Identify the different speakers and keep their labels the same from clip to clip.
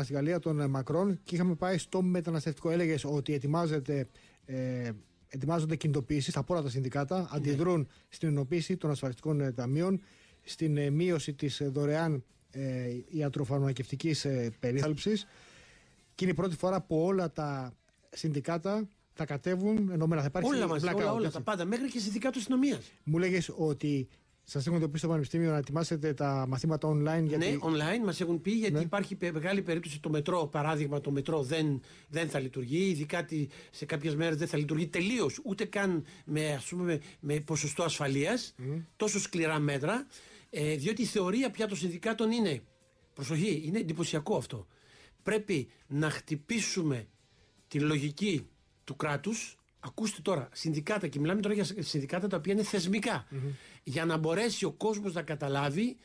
Speaker 1: στην Γαλλία των ε, Μακρόν και είχαμε πάει στο μεταναστευτικό. Έλεγες ότι ετοιμάζεται. Ε, ετοιμάζονται κινητοποιήσει από όλα τα συνδικάτα, ναι. αντιδρούν στην ενοποίηση των ασφαλιστικών ε, ταμείων, στην μείωση της δωρεάν ε, ιατροφαρμακευτικής ε, περίθαλψης. Και είναι η πρώτη φορά που όλα τα συνδικάτα θα κατέβουν ενωμένα. Θα όλα μαζί, όλα, τα
Speaker 2: πάντα, μέχρι και του
Speaker 1: αστυνομίας. Μου λέγες ότι Σας έχουν πει στο Πανεπιστήμιο να ετοιμάσετε τα μαθήματα online. Γιατί... Ναι,
Speaker 2: online μας έχουν πει γιατί ναι. υπάρχει μεγάλη περίπτωση το μετρό. Παράδειγμα, το μετρό δεν, δεν θα λειτουργεί, ειδικά σε κάποιες μέρες δεν θα λειτουργεί τελείως. Ούτε καν με, ας πούμε, με ποσοστό ασφαλείας, mm. τόσο σκληρά μέτρα. Ε, διότι η θεωρία πια των συνδικάτων είναι. Προσοχή, είναι εντυπωσιακό αυτό. Πρέπει να χτυπήσουμε τη λογική του κράτους Ακούστε τώρα, συνδικάτα, και μιλάμε τώρα για συνδικάτα τα οποία είναι για να μπορέσει ο κόσμος να καταλάβει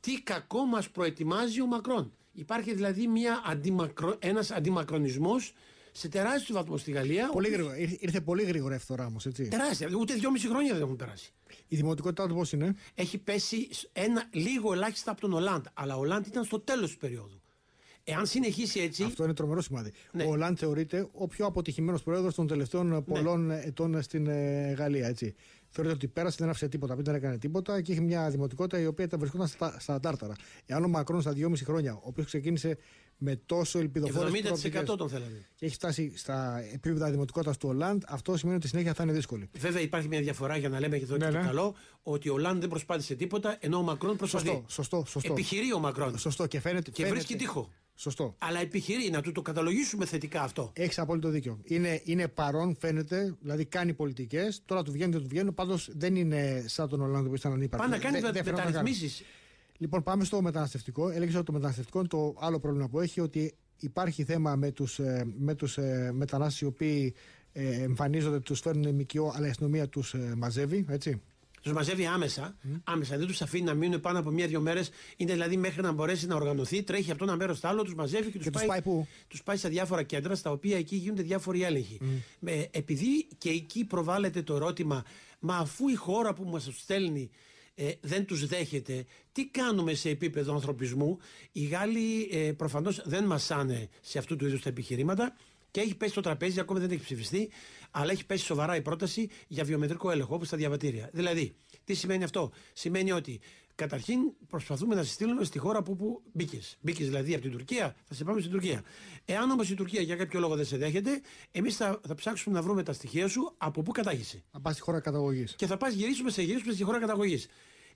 Speaker 2: τι κακό μας προετοιμάζει ο Μακρόν. Υπάρχει δηλαδή αντιμακρο... ένας αντιμακρονισμός σε τεράστιο βαθμό στη Γαλλία. Πολύ γρήγορα.
Speaker 1: Ήρθε πολύ γρήγορα η όμως, έτσι. Τεράστια. Ούτε δυόμιση χρόνια δεν έχουν περάσει. Η δημοτικότητά τους πώς είναι. Έχει
Speaker 2: πέσει ένα, λίγο ελάχιστα από τον Ολάντ. Αλλά ο Ολάντ ήταν στο τέλος του περίοδου. Εάν
Speaker 1: συνεχίσει έτσι. Αυτό είναι τρομερό σημάδι. Ναι. Ο Ολάντ θεωρείται ο πιο αποτυχημένος πρόεδρος των τελευταίων ναι. πολλών ετών στην ε, Γαλλία. Έτσι. Θεωρείται ότι πέρασε, δεν άφησε τίποτα, δεν έκανε τίποτα και είχε μια δημοτικότητα η οποία τα βρισκόταν στα, στα τάρταρα. Εάν ο Μακρόν στα 2,5 χρόνια, ο οποίος ξεκίνησε με τόσο ελπιδοφόρο. 70% τον θέλανε. Και έχει φτάσει στα επίπεδα δημοτικότητας του Ολάντ, αυτό σημαίνει ότι η συνέχεια θα είναι δύσκολη.
Speaker 2: Βέβαια υπάρχει μια διαφορά για να λέμε και ναι, το, ναι, και καλό, ότι ο Ολάντ δεν προσπάθησε τίποτα, ενώ ο Μακρόν προσπαθεί. Σωστό,
Speaker 1: σωστό, σωστό. Επιχειρεί
Speaker 2: ο Μακρόν. Σωστό και φαίνεται. Και βρίσκει τείχο. Σωστό. Αλλά επιχειρεί να του το καταλογίσουμε θετικά αυτό.
Speaker 1: Έχεις απόλυτο δίκιο. Είναι, είναι παρόν, φαίνεται, δηλαδή κάνει πολιτικές. Τώρα του βγαίνει, δεν του βγαίνει. Πάντως δεν είναι σαν τον Ολλάνδο που ήταν ανύπαρκτο. Πάντα κάνει δε, μεταρρυθμίσεις. Λοιπόν, πάμε στο μεταναστευτικό. Έλεγες ότι το μεταναστευτικό είναι το άλλο πρόβλημα που έχει, ότι υπάρχει θέμα με τους ε, με τους, ε, μετανάστες οι οποίοι ε, εμφανίζονται, τους φέρνουν μικιό, αλλά η αστυνομία τους μαζεύει. Έτσι.
Speaker 2: Τους μαζεύει άμεσα, άμεσα. Δεν τους αφήνει να μείνουν πάνω από μία-δύο μέρες. Είναι δηλαδή μέχρι να μπορέσει να οργανωθεί, τρέχει από το ένα μέρος στο άλλο, τους μαζεύει και τους πάει, πάει, Τους πάει σε διάφορα κέντρα, στα οποία εκεί γίνονται διάφοροι έλεγχοι. Mm. Ε, επειδή και εκεί προβάλλεται το ερώτημα, μα αφού η χώρα που μας στέλνει ε, δεν τους δέχεται. Τι κάνουμε σε επίπεδο ανθρωπισμού. Οι Γάλλοι ε, προφανώς δεν μασάνε σε αυτού του είδους τα επιχειρήματα και έχει πέσει το τραπέζι, ακόμα δεν έχει ψηφιστεί, αλλά έχει πέσει σοβαρά η πρόταση για βιομετρικό έλεγχο όπως τα διαβατήρια. Δηλαδή, τι σημαίνει αυτό, Σημαίνει ότι καταρχήν προσπαθούμε να σε στείλουμε στη χώρα που, που μπήκες. Μπήκες δηλαδή από την Τουρκία, θα σε πάμε στην Τουρκία. Εάν όμως η Τουρκία για κάποιο λόγο δεν σε δέχεται, εμείς θα, θα ψάξουμε να βρούμε τα στοιχεία σου από πού κατάγεσαι. Θα πας στη χώρα καταγωγής. Και θα πας γυρίσουμε σε γυρίσουμε στη χώρα καταγωγής.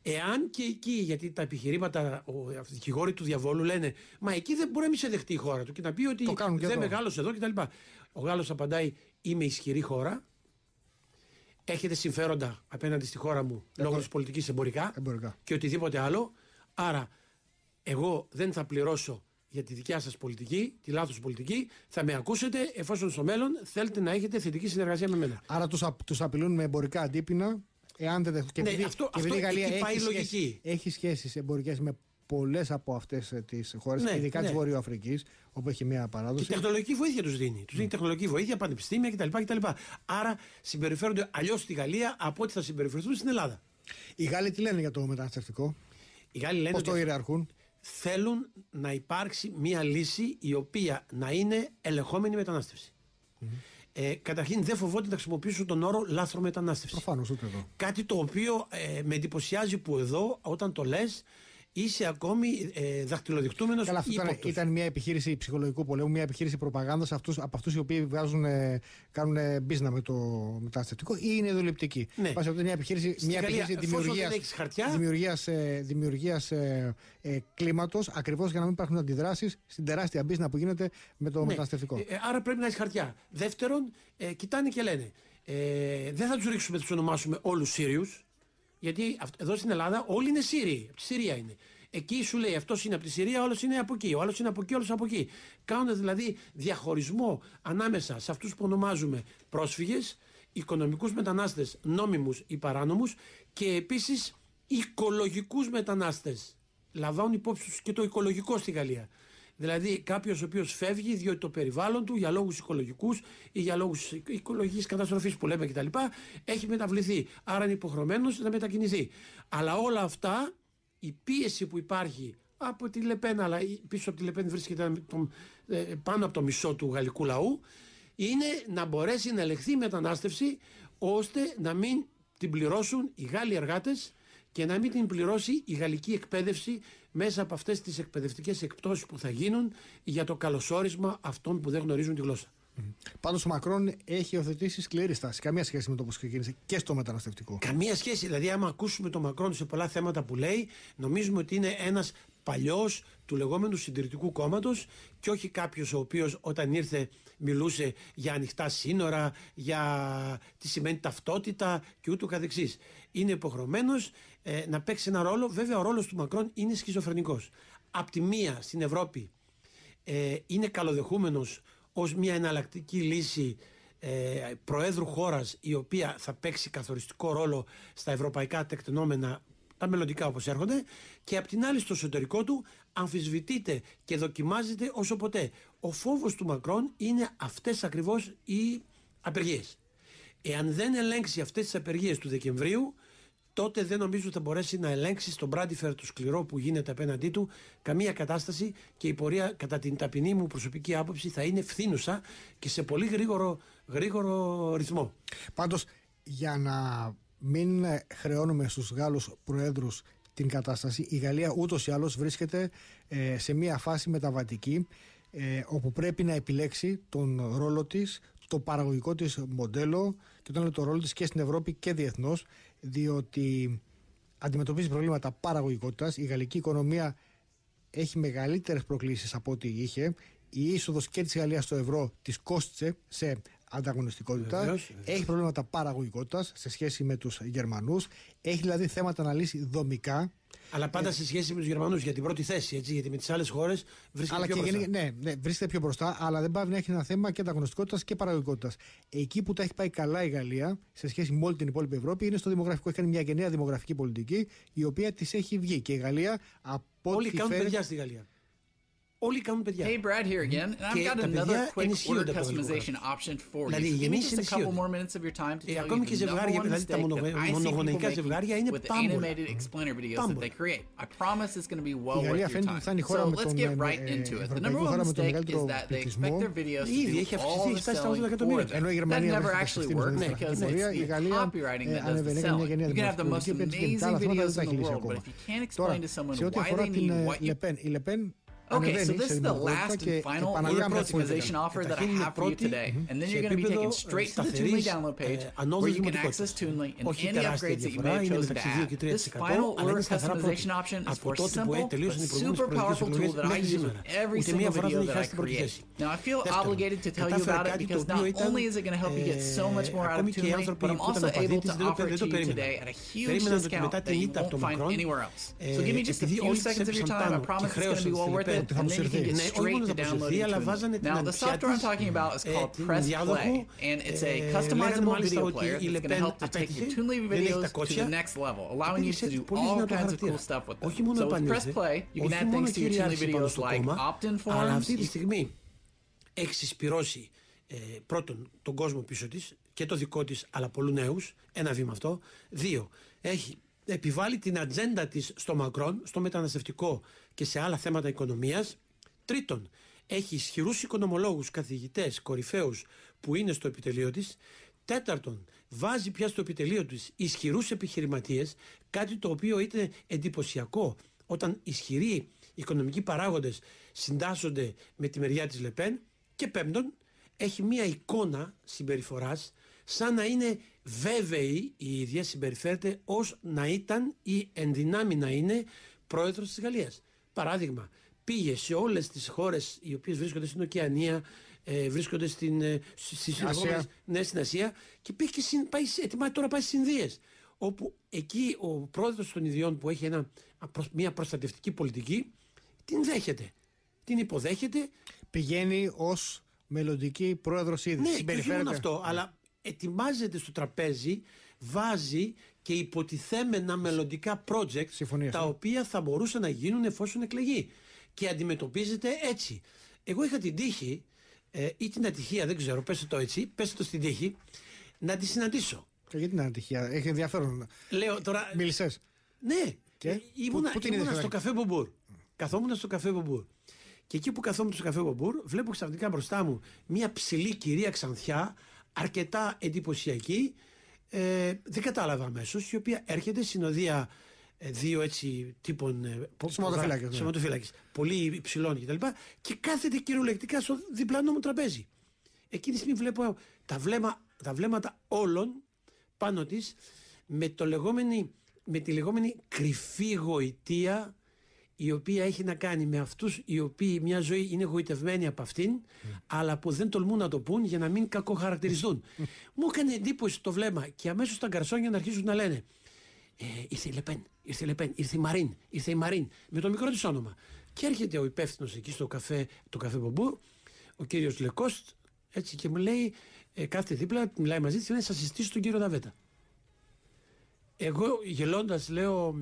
Speaker 2: Εάν και εκεί, γιατί τα επιχειρήματα, Ο δικηγόροι του διαβόλου λένε, Μα εκεί δεν μπορεί να μην σε δεχτεί η χώρα του και να πει ότι δεν μεγάλωσε εδώ κτλ. Ο Γάλλος απαντάει, Είμαι ισχυρή χώρα. Έχετε συμφέροντα απέναντι στη χώρα μου ε, λόγω της πολιτικής εμπορικά, εμπορικά και οτιδήποτε άλλο. Άρα, εγώ δεν θα πληρώσω για τη δικιά σας πολιτική, τη λάθος πολιτική. Θα με ακούσετε εφόσον στο μέλλον θέλετε να έχετε θετική συνεργασία με μένα.
Speaker 1: Άρα τους απειλούν με εμπορικά αντίπεινα εάν δεν Ναι, και αυτό, η Γαλλία έχει, πάει σχέσεις, έχει εμπορικές με πολλές από αυτές ε, τις χώρες, ναι, ειδικά ναι. τη Βορειοαφρική, όπου έχει μια παράδοση. Και τεχνολογική
Speaker 2: βοήθεια τους δίνει. Τους δίνει τεχνολογική βοήθεια, πανεπιστήμια κτλ. κτλ. Άρα συμπεριφέρονται αλλιώς στη Γαλλία από ό,τι θα συμπεριφερθούν στην Ελλάδα. Οι Γάλλοι τι λένε για το μεταναστευτικό. Οι Γάλλοι λένε. ότι το ιεραρχούν. Θέλουν να υπάρξει μια λύση η οποία να είναι ελεγχόμενη μετανάστευση. Mm-hmm. Ε, καταρχήν δεν φοβόνται να χρησιμοποιήσω τον όρο λάθρο μετανάστευση. Προφανώς ούτε εδώ. Κάτι το οποίο ε, με εντυπωσιάζει που εδώ όταν το λες είσαι ακόμη ε, δαχτυλοδεικτούμενο. Καλά, αυτό
Speaker 1: ήταν, μια επιχείρηση ψυχολογικού πολέμου, μια επιχείρηση προπαγάνδας από αυτούς οι οποίοι βγάζουν, ε, κάνουν με το μεταναστευτικό ή είναι δουλευτική. Ναι. Πάση μια επιχείρηση, μια επιχείρηση δημιουργία ε, ε, ε, κλίματος ακριβώς για να μην υπάρχουν αντιδράσεις στην τεράστια μπίζνα που γίνεται με το ναι. μεταναστευτικό. Ε,
Speaker 2: άρα πρέπει να έχεις χαρτιά. Δεύτερον, κοιτάνε και λένε. Ε, δεν θα τους ρίξουμε, τους ονομάσουμε όλους Σύριους. Γιατί εδώ στην Ελλάδα όλοι είναι Σύριοι. Από τη Συρία είναι. Εκεί σου λέει αυτός είναι από τη Συρία, όλο είναι από εκεί, ο άλλος είναι από εκεί, όλο από εκεί. Κάνουν δηλαδή διαχωρισμό ανάμεσα σε αυτούς που ονομάζουμε πρόσφυγες, οικονομικούς μετανάστες, νόμιμους ή παράνομους και επίσης οικολογικούς μετανάστες. Λαμβάνουν υπόψη και το οικολογικό στη Γαλλία. Δηλαδή κάποιος ο οποίος φεύγει διότι το περιβάλλον του για λόγους οικολογικούς ή για λόγους οικολογικής καταστροφής που λέμε κτλ. έχει μεταβληθεί. Άρα είναι υποχρεωμένος να μετακινηθεί. Αλλά όλα αυτά, η πίεση που υπάρχει από τη Λεπέν, αλλά πίσω από τη Λεπέν βρίσκεται ε, πάνω από το μισό του γαλλικού λαού, είναι να μπορέσει να ελεγχθεί η μετανάστευση ώστε να μην την πληρώσουν οι Γάλλοι εργάτες και να μην την πληρώσει η γαλλική εκπαίδευση μέσα από αυτές τις εκπαιδευτικές εκπτώσεις που θα γίνουν για το
Speaker 1: καλωσόρισμα αυτών που δεν γνωρίζουν τη γλώσσα. Πάντως ο Μακρόν έχει οθετήσει σκληρή στάση. Καμία σχέση με το πώς ξεκίνησε και στο μεταναστευτικό. Καμία σχέση. Δηλαδή, άμα ακούσουμε τον Μακρόν σε πολλά θέματα
Speaker 2: που λέει, νομίζουμε ότι είναι ένας παλιός του λεγόμενου συντηρητικού κόμματος και όχι κάποιος ο οποίος όταν ήρθε μιλούσε για ανοιχτά σύνορα, για τι σημαίνει ταυτότητα και ούτω καθεξής. Είναι υποχρεωμένος ε, να παίξει ένα ρόλο. Βέβαια, ο ρόλος του Μακρόν είναι σχιζοφρενικός. Απ' τη μία στην Ευρώπη ε, είναι καλοδεχούμενος ως μια εναλλακτική λύση ε, προέδρου χώρας η οποία θα παίξει καθοριστικό ρόλο στα ευρωπαϊκά τεκτενόμενα τα μελλοντικά όπως έρχονται και απ' την άλλη στο εσωτερικό του αμφισβητείται και δοκιμάζεται όσο ποτέ. Ο φόβος του Μακρόν είναι αυτές ακριβώς οι απεργίες. Εάν δεν ελέγξει αυτές τις απεργίες του Δεκεμβρίου τότε δεν νομίζω θα μπορέσει να ελέγξει στον Μπράντιφερ το σκληρό που γίνεται απέναντί του καμία κατάσταση και η πορεία κατά την ταπεινή
Speaker 1: μου προσωπική
Speaker 2: άποψη θα είναι φθήνουσα και σε πολύ γρήγορο, γρήγορο ρυθμό.
Speaker 1: Πάντως για να μην ε, χρεώνουμε στους Γάλλους προέδρους την κατάσταση. Η Γαλλία ούτως ή άλλως βρίσκεται ε, σε μια φάση μεταβατική ε, όπου πρέπει να επιλέξει τον ρόλο της, το παραγωγικό της μοντέλο και τον το ρόλο της και στην Ευρώπη και διεθνώς διότι αντιμετωπίζει προβλήματα παραγωγικότητας. Η γαλλική οικονομία έχει μεγαλύτερες προκλήσεις από ό,τι είχε. Η είσοδος και της Γαλλίας στο ευρώ της κόστησε σε ανταγωνιστικότητα. Έχει προβλήματα παραγωγικότητας σε σχέση με τους Γερμανούς. Έχει δηλαδή θέματα να λύσει δομικά.
Speaker 2: Αλλά πάντα ε, σε σχέση με τους Γερμανούς για την πρώτη θέση, έτσι, γιατί με τις άλλες χώρες βρίσκεται πιο μπροστά. Ναι,
Speaker 1: ναι, βρίσκεται πιο μπροστά, αλλά δεν πάει να έχει ένα θέμα και ανταγωνιστικότητας και παραγωγικότητας. Εκεί που τα έχει πάει καλά η Γαλλία σε σχέση με όλη την υπόλοιπη Ευρώπη είναι στο δημογραφικό. Έχει κάνει μια γενναία δημογραφική πολιτική η οποία της έχει βγει. Και η Γαλλία από Όλοι κάνουν παιδιά στη
Speaker 2: Γαλλία. Όλοι κάνουν παιδιά. Hey, Brad here again. And I've got another quick order customization option for you. Δηλαδή, Give me just a couple more minutes of your time to tell you the ζευγάρια, that I see people making with the animated explainer videos that they create. I promise it's going to be well worth your time. So let's get right into it. The number one mistake is that
Speaker 1: they expect their videos to do all the selling for them. That never actually works because it's the copywriting that does the selling. You can have the most amazing videos in the world, but if you can't explain to someone why they need what you... Okay, so this is the last and final Lure Productization offer that I have for you today. And then you're going to be taken straight to the Toonly download page eh, where you can access Toonly and any upgrades that you may have chosen to add. This final Lure customization option is for simple but super powerful tool that I use with every single video that I create. Now I feel obligated to tell you about it because not only is it going to help you get so much eh, more out of Toonly, but I'm also able to offer it to you today at a huge discount that you won't find anywhere
Speaker 2: else. So give me just a few seconds of your time. I promise it's going to be well worth it. ότι θα μου συρθεί. Ναι, ε, ε, όχι μόνο θα μου συρθεί, αλλά βάζανε την της,
Speaker 1: διάδοχο. Λέγανε μάλιστα ότι η Λεπέν απέτυχε, δεν έχει τα κότσια. Απέτυχε έτσι πολύ δυνατό χαρακτήρα. Όχι μόνο επανήλθε, όχι μόνο κυριάρχησε πάνω στο κόμμα, αλλά αυτή τη
Speaker 2: στιγμή έχει συσπυρώσει ε, πρώτον τον κόσμο πίσω της και το δικό της, αλλά πολλού νέους, Ένα βήμα αυτό. Δύο, έχει επιβάλλει την ατζέντα της στο Μακρόν, στο μεταναστευτικό και σε άλλα θέματα οικονομίας. Τρίτον, έχει ισχυρούς οικονομολόγους, καθηγητές, κορυφαίους που είναι στο επιτελείο της. Τέταρτον, βάζει πια στο επιτελείο της ισχυρούς επιχειρηματίες, κάτι το οποίο ήταν εντυπωσιακό όταν ισχυροί οικονομικοί παράγοντες συντάσσονται με τη μεριά της Λεπέν. Και πέμπτον, έχει μία εικόνα συμπεριφοράς σαν να είναι βέβαιη η ίδια συμπεριφέρεται ως να ήταν ή δυνάμει να είναι πρόεδρος της Γαλλίας. Παράδειγμα, πήγε σε όλες τις χώρες οι οποίες βρίσκονται στην Οκεανία, ε, βρίσκονται στην, ε, Ασία. Ναι, στην Ασία και πήγε και συν, πάει, ετοιμά, τώρα πάει στις Ινδίες όπου εκεί ο πρόεδρος των Ινδιών που έχει ένα, μια προστατευτική πολιτική την δέχεται. Την υποδέχεται. Πηγαίνει ως μελλοντική πρόεδρος ήδη. Ναι, και αυτό, αλλά ετοιμάζεται στο τραπέζι, βάζει και υποτιθέμενα μελλοντικά project τα οποία θα μπορούσαν να γίνουν εφόσον εκλεγεί. Και αντιμετωπίζεται έτσι. Εγώ είχα την τύχη ε, ή την ατυχία, δεν ξέρω, πέστε το έτσι, πέστε το στην τύχη, να τη
Speaker 1: συναντήσω. Και γιατί την ατυχία, έχει ενδιαφέρον.
Speaker 2: Λέω τώρα. Μίλησες. Ναι, και? ήμουνα, πού, πού ήμουνα στο καφέ Μπομπούρ. Mm. Καθόμουν στο καφέ Μπομπούρ. Και εκεί που στο καφε μπομπουρ καθομουν Μπομπούρ, βλέπω ξαφνικά μπροστά μου μια ψηλή κυρία Ξανθιά, αρκετά εντυπωσιακή, ε, δεν κατάλαβα αμέσως, η οποία έρχεται συνοδεία ε, δύο έτσι τύπων ε, σωματοφύλακες. Ναι. Πολύ υψηλών κτλ. Και κάθεται κυριολεκτικά στο διπλανό μου τραπέζι. Εκείνη τη στιγμή βλέπω τα, βλέμμα, τα βλέμματα όλων πάνω της με, λεγόμενη, με τη λεγόμενη κρυφή γοητεία η οποία έχει να κάνει με αυτούς οι οποίοι μια ζωή είναι εγωιτευμένοι από αυτήν mm. αλλά που δεν τολμούν να το πούν για να μην κακοχαρακτηριστούν. Μου έκανε εντύπωση το βλέμμα και αμέσως τα γκαρσόνια να αρχίσουν να λένε ε, ήρθε η Λεπέν, ήρθε η Λεπέν, ήρθε η Μαρίν, ήρθε η Μαρίν με το μικρό της όνομα. Και έρχεται ο υπεύθυνος εκεί στο καφέ, το καφέ Μπομπού, ο κύριος Λεκόστ έτσι και μου λέει ε, κάθε δίπλα, μιλάει μαζί της λέει σας συστήσω τον κύριο Δαβέτα. Εγώ γελώντας λέω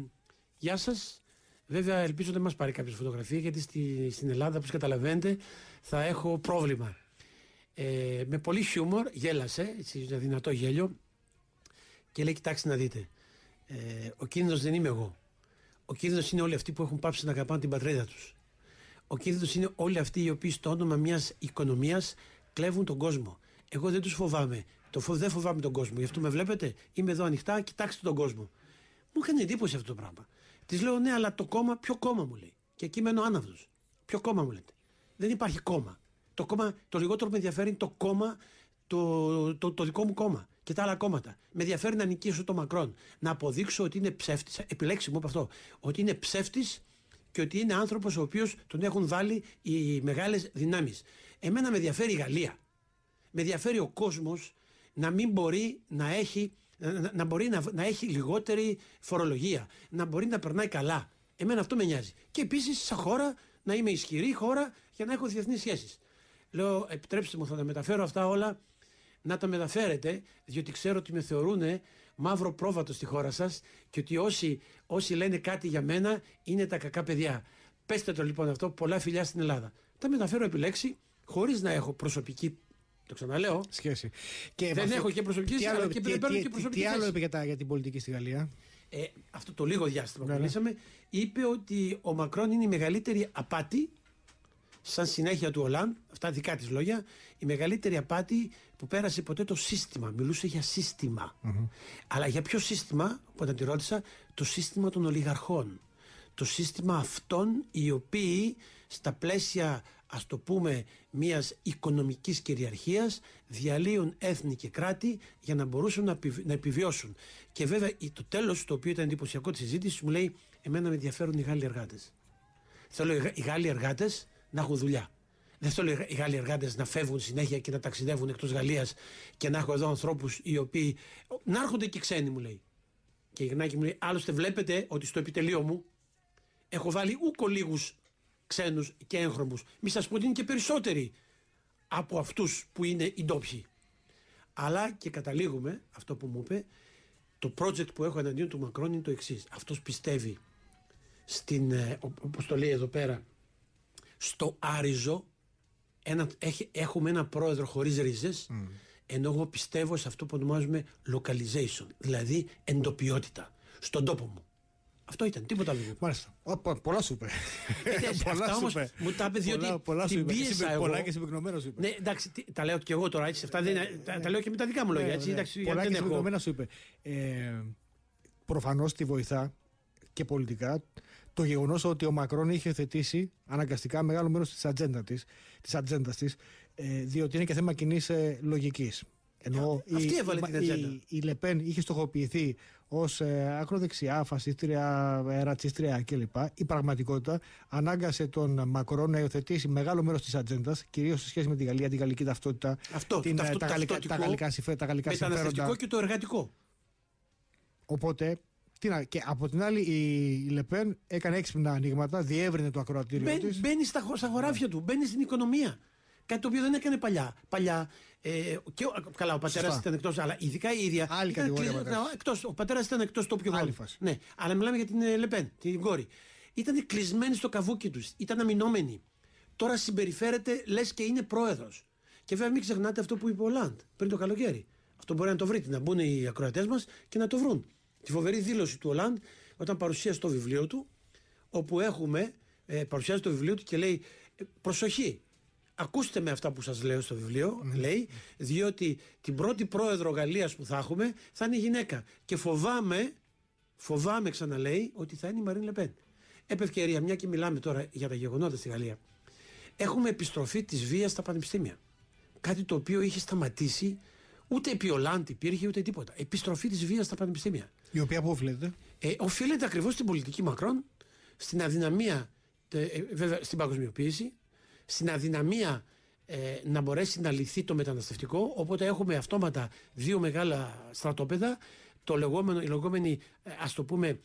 Speaker 2: γεια σας. Βέβαια, ελπίζω δεν μας πάρει κάποια φωτογραφία γιατί στη, στην Ελλάδα, όπως καταλαβαίνετε, θα έχω πρόβλημα. Ε, με πολύ χιούμορ γέλασε, έτσι, ένα δυνατό γέλιο και λέει: Κοιτάξτε να δείτε. Ε, ο κίνδυνος δεν είμαι εγώ. Ο κίνδυνος είναι όλοι αυτοί που έχουν πάψει να αγαπάνε την πατρίδα τους. Ο κίνδυνος είναι όλοι αυτοί οι οποίοι στο όνομα μιας οικονομίας κλέβουν τον κόσμο. Εγώ δεν τους φοβάμαι. Το φο... Δεν φοβάμαι τον κόσμο. Γι' αυτό με βλέπετε. Είμαι εδώ ανοιχτά. Κοιτάξτε τον κόσμο. Μου έκανε εντύπωση αυτό το πράγμα. Της λέω ναι, αλλά το κόμμα, ποιο κόμμα μου λέει. Και εκεί μένω άναυδος. Ποιο κόμμα μου λέτε. Δεν υπάρχει κόμμα. Το, κόμμα, το λιγότερο που με ενδιαφέρει είναι το κόμμα, το, το, το, δικό μου κόμμα και τα άλλα κόμματα. Με ενδιαφέρει να νικήσω το Μακρόν. Να αποδείξω ότι είναι ψεύτης, επιλέξιμο από αυτό, ότι είναι ψεύτης και ότι είναι άνθρωπος ο οποίος τον έχουν βάλει οι μεγάλες δυνάμεις. Εμένα με ενδιαφέρει η Γαλλία. Με ενδιαφέρει ο κόσμος να μην μπορεί να έχει ε, να, να μπορεί να, έχει λιγότερη φορολογία, να μπορεί να περνάει καλά. Εμένα αυτό με νοιάζει. Και επίσης, σαν χώρα, να είμαι ισχυρή χώρα για να έχω διεθνείς σχέσεις. Λέω, επιτρέψτε μου, θα τα μεταφέρω αυτά όλα να τα μεταφέρετε, διότι ξέρω ότι με θεωρούν μαύρο πρόβατο στη χώρα σας και ότι όσοι, όσοι λένε κάτι για μένα είναι τα κακά παιδιά. Πέστε το λοιπόν αυτό, πολλά φιλιά στην Ελλάδα. Τα μεταφέρω επιλέξει, χωρίς να έχω προσωπική το ξαναλέω. Σχέση. Και δεν έχω και προσωπική σχέση, αλλά και παίρνω και προσωπική Τι άλλο είπε
Speaker 1: για, την πολιτική στη Γαλλία.
Speaker 2: Ε, αυτό το λίγο διάστημα που ναι, ναι. μιλήσαμε, είπε ότι ο Μακρόν είναι η μεγαλύτερη απάτη σαν συνέχεια του Ολάν, αυτά δικά της λόγια, η μεγαλύτερη απάτη που πέρασε ποτέ το σύστημα. Μιλούσε για συστημα Αλλά για ποιο σύστημα, όταν τη ρώτησα, το σύστημα των ολιγαρχών. Το σύστημα αυτών οι οποίοι στα πλαίσια ας το πούμε μιας οικονομικής κυριαρχίας διαλύουν έθνη και κράτη για να μπορούσαν να επιβιώσουν. Και βέβαια το τέλος το οποίο ήταν εντυπωσιακό της συζήτησης μου λέει εμένα με ενδιαφέρουν οι Γάλλοι εργάτες. Θέλω οι Γάλλοι εργάτες να έχουν δουλειά. Δεν θέλω οι Γάλλοι εργάτες να φεύγουν συνέχεια και να ταξιδεύουν εκτός Γαλλίας και να έχω εδώ ανθρώπους οι οποίοι. Να έρχονται και ξένοι, μου λέει. Και η Γνάκη μου λέει: Άλλωστε, βλέπετε ότι στο επιτελείο μου έχω βάλει ούκο λίγους ξένους και έγχρωμους. Μη σας πω ότι είναι και περισσότεροι από αυτούς που είναι οι ντόπιοι. Αλλά και καταλήγουμε, αυτό που μου είπε, το project που έχω εναντίον του Μακρόν είναι το εξής. Αυτός πιστεύει στην, ε, όπως το λέει εδώ πέρα, στο Άριζο. Ένα, έχουμε ένα πρόεδρο χωρίς ρίζες, ενώ εγώ πιστεύω σε αυτό που ονομάζουμε localization, δηλαδή εντοπιότητα, στον τόπο μου. Αυτό ήταν, τίποτα άλλο.
Speaker 1: Μάλιστα. πολλά σου είπε. πολλά σου είπε. Μου τα είπε διότι. Πολλά, πολλά την εγώ. Πολλά και
Speaker 2: συμπυκνωμένα σου είπε. Ναι, εντάξει, τα λέω και εγώ τώρα έτσι. Αυτά τα, τα λέω και με τα δικά μου λόγια. Ναι, έτσι, ναι. εντάξει, πολλά και συμπυκνωμένα
Speaker 1: σου είπε. Ε, Προφανώς τη βοηθά και πολιτικά το γεγονός ότι ο Μακρόν είχε θετήσει αναγκαστικά μεγάλο μέρος της ατζέντα της, ε, διότι είναι και θέμα κοινής ε, λογικής. Ενώ η, αυτή Η, η, Λεπέν είχε στοχοποιηθεί ως ε, ακροδεξιά, φασίστρια, ε, ρατσίστρια κλπ. Η πραγματικότητα ανάγκασε τον Μακρό να υιοθετήσει μεγάλο μέρος της ατζέντας, κυρίως σε σχέση με τη Γαλλία, την γαλλική ταυτότητα, Αυτό, την, ε, ταυτο, τα, γαλλικά, τα γαλλικά συμφέροντα. Το μεταναστευτικό και
Speaker 2: το εργατικό.
Speaker 1: Οπότε και από την άλλη η Λεπέν έκανε έξυπνα ανοίγματα, διεύρυνε το ακροατήριο της.
Speaker 2: Μπαίνει στα, στα χωράφια ναι. του, μπαίνει στην οικονομία. Κάτι το οποίο δεν έκανε παλιά. Παλιά, ε, και, καλά, ο πατέρας ήταν εκτός, αλλά ειδικά η ίδια. Άλλη κατηγορία. Εκτός, ο πατέρας ήταν εκτός πιο γάμου. Ναι, αλλά μιλάμε για την ε, Λεπέν, την κόρη. Ήταν κλεισμένοι στο καβούκι τους, ήταν αμυνόμενοι. Τώρα συμπεριφέρεται λες και είναι πρόεδρος. Και βέβαια μην ξεχνάτε αυτό που είπε ο Λαντ πριν το καλοκαίρι. Αυτό μπορεί να το βρείτε, να μπουν οι ακροατές μας και να το βρουν. Τη φοβερή δήλωση του Ολάντ όταν παρουσίασε το βιβλίο του, όπου έχουμε, ε, παρουσιάζει το βιβλίο του και λέει: ε, Προσοχή, ακούστε με αυτά που σας λέω στο βιβλίο, mm. λέει, διότι την πρώτη πρόεδρο Γαλλίας που θα έχουμε θα είναι η γυναίκα. Και φοβάμαι, φοβάμαι ξαναλέει, ότι θα είναι η Μαρίν Λεπέν. Επευκαιρία, μια και μιλάμε τώρα για τα γεγονότα στη Γαλλία. Έχουμε επιστροφή της βίας στα πανεπιστήμια. Κάτι το οποίο είχε σταματήσει Ούτε επί Ολάντ υπήρχε ούτε τίποτα. Επιστροφή της βίας στα πανεπιστήμια. Η οποία πού οφείλεται. Ε, οφείλεται ακριβώς στην πολιτική Μακρόν, στην αδυναμία, ε, βέβαια στην παγκοσμιοποίηση, στην αδυναμία ε, να μπορέσει να λυθεί το μεταναστευτικό. Οπότε έχουμε αυτόματα δύο μεγάλα στρατόπεδα. Το λεγόμενο, η λεγόμενη, ε, ας το πούμε,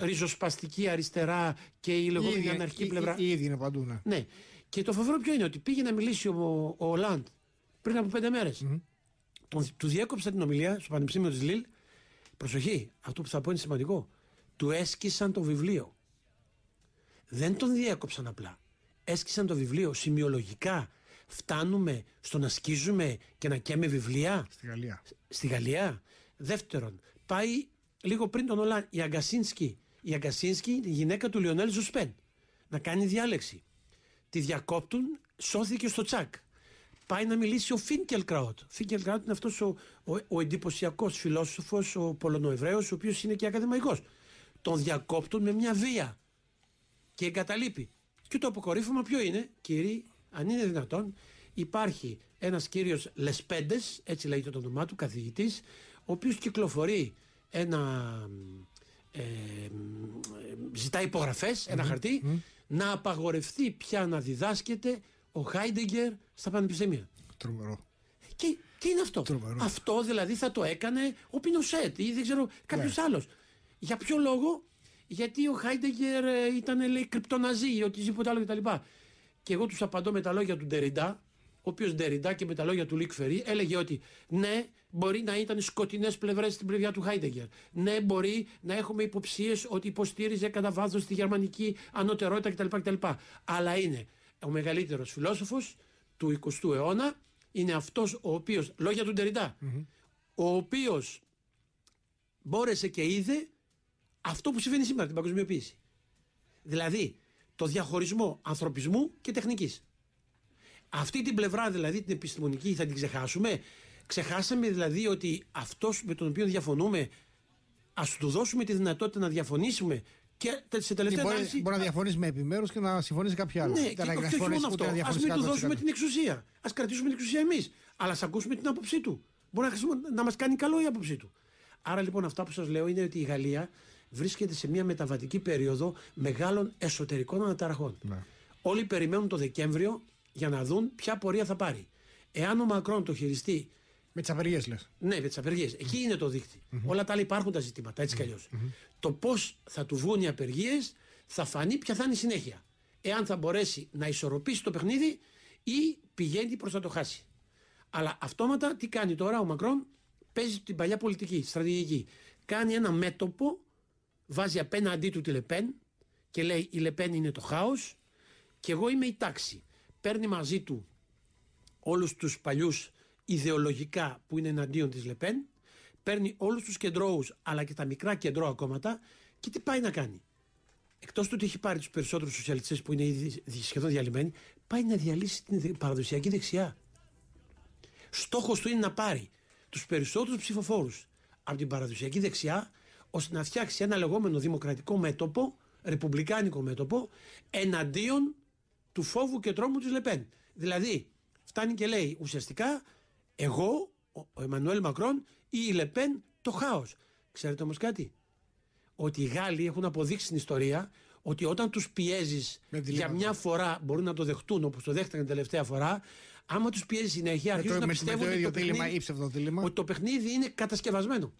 Speaker 2: ριζοσπαστική αριστερά και η λεγόμενη ίδια, αναρχική η, πλευρά. Ήδη είναι παντού, ναι. ναι. Και το φοβερό ποιο είναι, ότι πήγε να μιλήσει ο, ο Ολάντ πριν από πέντε Τον, του διέκοψαν την ομιλία στο Πανεπιστήμιο της Λίλ. Προσοχή, αυτό που θα πω είναι σημαντικό. Του έσκησαν το βιβλίο. Δεν τον διέκοψαν απλά έσκησαν το βιβλίο σημειολογικά φτάνουμε στο να σκίζουμε και να καίμε βιβλία. Στη Γαλλία. Στη Γαλλία. Δεύτερον, πάει λίγο πριν τον Ολάν η Αγκασίνσκι. Η Αγκασίνσκι, η γυναίκα του Λιονέλ Ζουσπέν, να κάνει διάλεξη. Τη διακόπτουν, σώθηκε στο τσακ. Πάει να μιλήσει ο Φίνκελ Κραότ είναι αυτός ο, ο, ο εντυπωσιακός φιλόσοφος, ο Πολωνοεβραίος, ο οποίος είναι και ακαδημαϊκός. Τον διακόπτουν με μια βία και εγκαταλείπει. Και το αποκορύφωμα ποιο είναι, κύριοι, αν είναι δυνατόν, υπάρχει ένας κύριος Λεσπέντες, έτσι λέγεται το όνομά του, καθηγητής, ο οποίος κυκλοφορεί ένα... Ε, ζητά υπογραφές, χαρτι να απαγορευτεί πια να διδάσκεται ο Χάιντεγκερ στα πανεπιστήμια. Τρομερό. Και τι είναι αυτό. Τρομερό. Αυτό δηλαδή θα το έκανε ο Πινοσέτ ή δεν ξέρω κάποιος ναι. άλλος. Για ποιο λόγο γιατί ο Χάιντεγκερ ε, ήταν λέει κρυπτοναζί ή οτιδήποτε άλλο κτλ. Και εγώ τους απαντώ με τα λόγια του Ντεριντά, ο οποίος Ντεριντά και με τα λόγια του Λίκφερη έλεγε ότι ναι, μπορεί να ήταν σκοτεινές πλευρές στην πλευρά του Χάιντεγκερ. Ναι, μπορεί να έχουμε υποψίες ότι υποστήριζε κατά βάθος τη γερμανική ανωτερότητα κτλ. Αλλά είναι ο μεγαλύτερος φιλόσοφος του 20ου αιώνα, είναι αυτός ο οποίος, λόγια του Ντεριντά, mm-hmm. ο οποίος μπόρεσε και είδε αυτό που συμβαίνει σήμερα, την παγκοσμιοποίηση. Δηλαδή, το διαχωρισμό ανθρωπισμού και τεχνικής. Αυτή την πλευρά δηλαδή την επιστημονική θα την ξεχάσουμε. Ξεχάσαμε δηλαδή ότι αυτός με τον οποίο διαφωνούμε, ας του δώσουμε τη δυνατότητα να διαφωνήσουμε και σε τελευταία
Speaker 1: μπορεί, να διαφωνήσει με επιμέρους και να συμφωνήσει κάποια άλλος. Ναι, και, και, να μόνο αυτό. Α μην του δώσουμε την
Speaker 2: εξουσία. Ας κρατήσουμε την εξουσία εμείς. Αλλά ας ακούσουμε την άποψή του. Μπορεί να, να μας κάνει καλό η άποψή του. Άρα λοιπόν αυτά που σας λέω είναι ότι η Γαλλία βρίσκεται σε μια μεταβατική περίοδο μεγάλων εσωτερικών αναταραχών. Ναι. Όλοι περιμένουν το Δεκέμβριο για να δουν ποια πορεία θα πάρει. Εάν ο Μακρόν το χειριστεί. Με τις απεργίες, λες. Ναι, με τις απεργιε Εκεί είναι το δεικτη Όλα τα άλλα υπάρχουν τα ζητήματα, έτσι κι αλλιω Το πώς θα του βγουν οι απεργίες θα φανεί ποια θα είναι η συνέχεια. Εάν θα μπορέσει να ισορροπήσει το παιχνίδι ή πηγαίνει προς να το χάσει. Αλλά αυτόματα τι κάνει τώρα ο Μακρόν, παίζει την παλιά πολιτική, στρατηγική. Κάνει ένα μέτωπο βάζει απέναντί του τη Λεπέν και λέει η Λεπέν είναι το χάος και εγώ είμαι η τάξη. Παίρνει μαζί του όλους τους παλιούς ιδεολογικά που είναι εναντίον της Λεπέν, παίρνει όλους τους κεντρώους αλλά και τα μικρά κεντρώα κόμματα και τι πάει να κάνει. Εκτός του ότι έχει πάρει τους περισσότερους σοσιαλιστές που είναι ήδη σχεδόν διαλυμένοι, πάει να διαλύσει την παραδοσιακή δεξιά. Στόχος του είναι να πάρει τους περισσότερους ψηφοφόρους από την παραδοσιακή δεξιά ώστε να φτιάξει ένα λεγόμενο δημοκρατικό μέτωπο, ρεπουμπλικάνικο μέτωπο, εναντίον του φόβου και τρόμου της Λεπέν. Δηλαδή, φτάνει και λέει ουσιαστικά, εγώ, ο Εμμανουέλ Μακρόν ή η Λεπέν, το χάος. Ξέρετε όμως κάτι, ότι οι Γάλλοι έχουν αποδείξει στην ιστορία ότι όταν τους πιέζεις για μια φορά μπορούν να το δεχτούν όπως το δέχτηκαν την τελευταία φορά. Άμα τους πιέζει συνέχεια, ε, αρχίζουν να πιστεύουν το, ότι το παιχνίδι είναι κατασκευασμένο.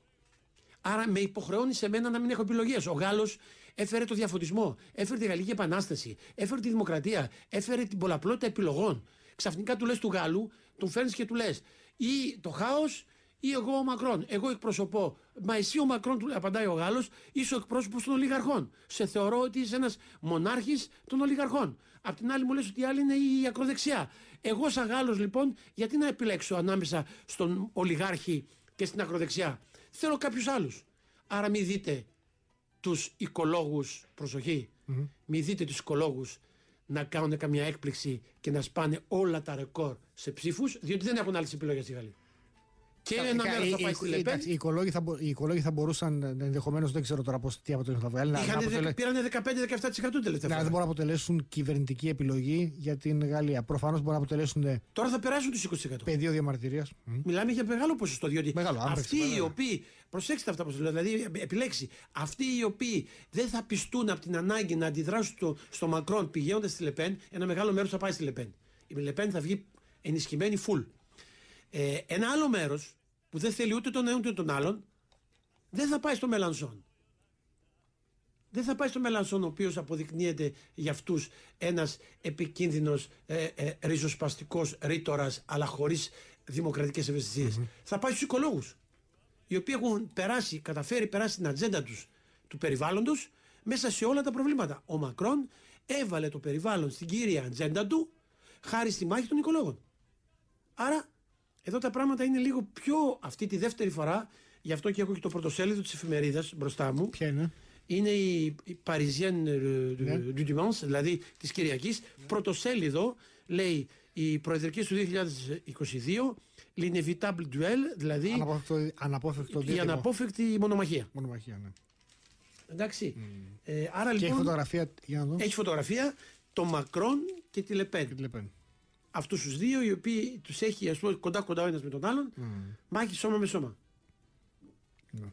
Speaker 2: Άρα με υποχρεώνεις σε μένα να μην έχω επιλογές. Ο Γάλλος έφερε το διαφωτισμό, έφερε τη Γαλλική Επανάσταση, έφερε τη Δημοκρατία, έφερε την πολλαπλότητα επιλογών. Ξαφνικά του λες του Γάλλου, τον φέρνεις και του λες ή το χάος ή εγώ ο Μακρόν. Εγώ εκπροσωπώ. Μα εσύ ο Μακρόν, του απαντάει ο Γάλλος, είσαι ο εκπρόσωπος των Ολιγαρχών. Σε θεωρώ ότι είσαι ένας μονάρχης των Ολιγαρχών. Απ' την άλλη μου λες ότι η άλλη είναι η ακροδεξιά. Εγώ, σαν Γάλλος, λοιπόν, γιατί να επιλέξω ανάμεσα στον Ολιγάρχη και στην ακροδεξιά θέλω κάποιους άλλους. Άρα μην δείτε τους οικολόγους, προσοχή, μην δείτε τους οικολόγους να κάνουν καμιά έκπληξη και να σπάνε όλα τα ρεκόρ σε ψήφους, διότι δεν έχουν άλλες επιλογές στη Γαλλία. Και είναι ένα μέρος θα πάει Οι
Speaker 1: οικολόγοι θα, μπορούσαν ε, ενδεχομένως, δεν ξέρω τώρα πώς, τι αποτέλεσμα θα βγάλει. Πήραν 15-17% τελευταία. Ναι, δεν μπορούν να αποτελέσουν κυβερνητική επιλογή για την Γαλλία. Προφανώς μπορούν να αποτελέσουν. Ε, τώρα θα περάσουν τους 20%. Πεδίο διαμαρτυρίας.
Speaker 2: Μιλάμε για μεγάλο ποσοστό. Διότι μεγάλο, αυτοί οι οποίοι. Προσέξτε αυτά που Δηλαδή, ε, επιλέξει. Αυτοί οι οποίοι δεν θα πιστούν από την ανάγκη να αντιδράσουν στο, Μακρόν πηγαίνοντας στη Λεπέν, ένα μεγάλο μέρος θα πάει στη Λεπέν. Η Λεπέν θα βγει ενισχυμένη full. Ε, ένα άλλο μέρος που δεν θέλει ούτε τον έναν ούτε τον άλλον, δεν θα πάει στο Μελανσόν. Δεν θα πάει στο Μελανσόν ο οποίος αποδεικνύεται για αυτούς ένας επικίνδυνος ε, ε, ριζοσπαστικός ρήτορας αλλά χωρίς δημοκρατικές Θα πάει στους οικολόγους οι οποίοι έχουν περάσει, καταφέρει περάσει την ατζέντα τους του περιβάλλοντος μέσα σε όλα τα προβλήματα. Ο Μακρόν έβαλε το περιβάλλον στην κύρια ατζέντα του χάρη στη μάχη των οικολόγων. Άρα εδώ τα πράγματα είναι λίγο πιο αυτή τη δεύτερη φορά. Γι' αυτό και έχω και το πρωτοσέλιδο της εφημερίδας μπροστά μου. Ποια είναι. Είναι η, η Parisienne du ε, ναι. Dimanche, δηλαδή της Κυριακής. Ναι. Πρωτοσέλιδο λέει η προεδρική του 2022 L'inevitable duel, δηλαδή η αναπόφευκτη μονομαχία. Μονομαχία, ναι. Εντάξει. Mm. Ε, άρα, και λοιπόν, έχει φωτογραφία. Για να δω. Έχει φωτογραφία το Μακρόν και τη Λεπέν. Και τη Λεπέν αυτούς τους δύο, οι οποίοι τους έχει ας κοντά κοντά ο ένας με τον άλλον, μάχη σώμα με σώμα.
Speaker 1: Ναι.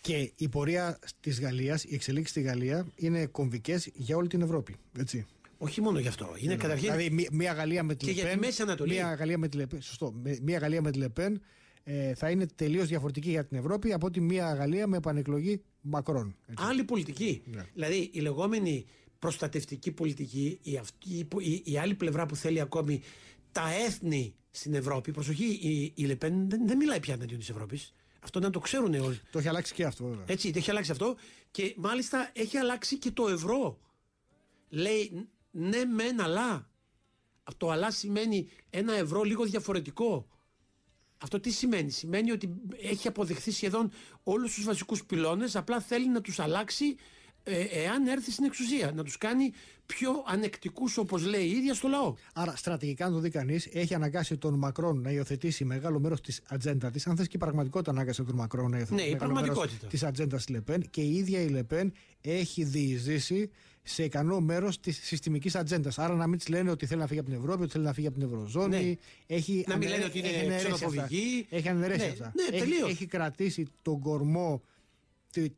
Speaker 1: Και η πορεία της Γαλλίας, η εξελίξη στη Γαλλία είναι κομβικές για όλη την Ευρώπη. Έτσι. Όχι μόνο γι' αυτό. Είναι ναι, ναι. καταρχήν. Δηλαδή, μία Γαλλία με τη Λεπέν. Και τη Μέση Μία Γαλλία με τη Λεπέν. Σωστό. Μία Γαλλία με τη Λεπέν ε, θα είναι τελείως διαφορετική για την Ευρώπη από ότι μία Γαλλία με επανεκλογή Μακρόν.
Speaker 2: Άλλη πολιτική. Ναι. Δηλαδή, η λεγόμενη προστατευτική πολιτική, η, αυτή, η, η άλλη πλευρά που θέλει ακόμη τα έθνη στην Ευρώπη. Προσοχή, η, η Λεπέν δεν, δεν μιλάει πια εναντίον της Ευρώπης. Αυτό να το ξέρουν όλοι. Το έχει αλλάξει και αυτό, βέβαια. Έτσι, το έχει αλλάξει αυτό. Και μάλιστα έχει αλλάξει και το ευρώ. Λέει ναι, μεν, αλλά. Το αλλά σημαίνει ένα ευρώ λίγο διαφορετικό. Αυτό τι σημαίνει. Σημαίνει ότι έχει αποδεχθεί σχεδόν όλους τους βασικούς πυλώνες. Απλά θέλει να τους αλλάξει ε, εάν
Speaker 1: έρθει στην εξουσία. Να τους κάνει πιο ανεκτικούς, όπως λέει η ίδια, στο λαό. Άρα, στρατηγικά, αν το δει κανείς, έχει αναγκάσει τον Μακρόν να υιοθετήσει μεγάλο μέρος της ατζέντα της. Αν θες και η πραγματικότητα ανάγκασε τον Μακρόν να υιοθετήσει ναι, μεγάλο της ατζέντας της Λεπέν. Και η ίδια η Λεπέν έχει διεισδύσει σε ικανό μέρος της συστημικής ατζέντας. Άρα, να μην της λένε ότι θέλει να φύγει από την Ευρώπη, ότι θέλει να φύγει από την Ευρωζώνη. Ναι. Έχει να μην λένε ότι είναι ξενοφοβική. Έχει αναιρέσει ναι, αυτά. Ναι, έχει κρατήσει τον κορμό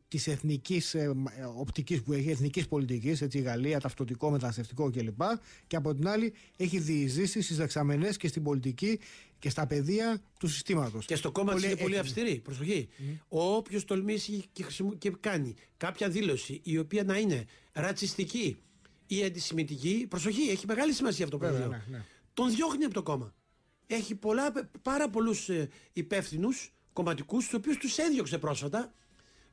Speaker 1: τη εθνικής ε, ε, οπτικής που έχει, εθνικής πολιτικής, έτσι η Γαλλία, ταυτοτικό, μεταναστευτικό κλπ. Και από την άλλη έχει διειζήσει στις δεξαμενές και στην πολιτική και στα πεδία του συστήματος. Και στο κόμμα της είναι πολύ αυστηρή.
Speaker 2: Προσοχή. Mm. Όποιος τολμήσει και, και κάνει κάποια δήλωση η οποία να είναι ρατσιστική ή αντισημιτική, προσοχή, έχει μεγάλη σημασία αυτό το πράγμα. Ναι, ναι. Τον διώχνει από το κόμμα. Έχει πολλά, πάρα πολλούς ε, υπεύθυνους κομματικούς, τους οποίους τους έδιωξε πρόσφατα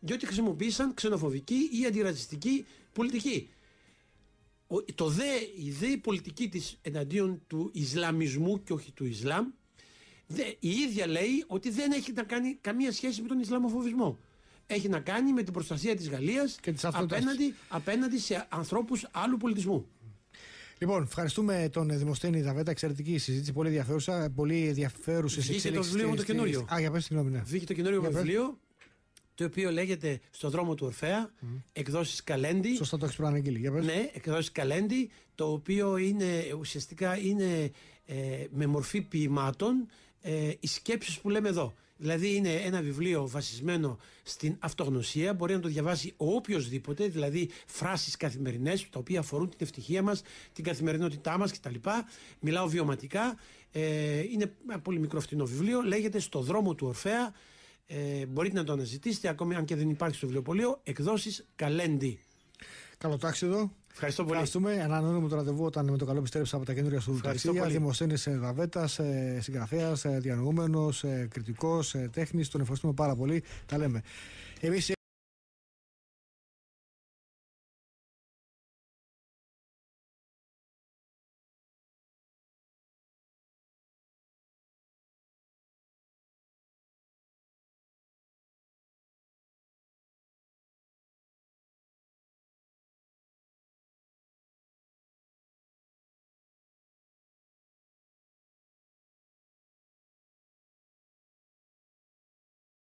Speaker 2: διότι χρησιμοποίησαν ξενοφοβική ή αντιρατσιστική πολιτική. Το δε, η δε πολιτική της εναντίον του Ισλαμισμού και όχι του Ισλάμ η ίδια λέει ότι δεν έχει να κάνει καμία σχέση με τον Ισλαμοφοβισμό. Έχει να κάνει με την προστασία της Γαλλίας και της απέναντι,
Speaker 1: απέναντι σε ανθρώπους άλλου πολιτισμού. Λοιπόν, ευχαριστούμε τον Δημοσθένη Δαβέτα. Εξαιρετική συζήτηση, πολύ ενδιαφέρουσα. Πολύ ενδιαφέρουσες Βγήκε το βιβλίο μου το καινούριο. Α, για ναι.
Speaker 2: Βγήκε το καινούριο βιβλίο το οποίο λέγεται στο δρόμο του Ορφέα, mm. εκδόσεις Καλέντι. Σωστά το έχεις προαναγγείλει, για πες. Ναι, εκδόσεις Καλέντι, το οποίο είναι, ουσιαστικά είναι ε, με μορφή ποιημάτων ε, οι σκέψεις που λέμε εδώ. Δηλαδή είναι ένα βιβλίο βασισμένο στην αυτογνωσία, μπορεί να το διαβάσει ο οποιοδήποτε, δηλαδή φράσεις καθημερινές, τα οποία αφορούν την ευτυχία μας, την καθημερινότητά μας κτλ. Μιλάω βιωματικά, ε, είναι ένα πολύ μικρό φτηνό βιβλίο, λέγεται «Στο δρόμο του Ορφέα», ε, μπορείτε να το αναζητήσετε ακόμη αν και δεν υπάρχει στο βιβλιοπωλείο. Εκδόσεις Καλέντι.
Speaker 1: Καλό εδώ Ευχαριστώ πολύ. Ευχαριστούμε. Ανανοούμε το ραντεβού όταν με το καλό πιστέψα από τα καινούργια σου ταξίδια. σε Γαβέτα, συγγραφέα, διανοούμενο, κριτικό, τέχνη. Τον ευχαριστούμε πάρα πολύ. Τα λέμε. Εμείς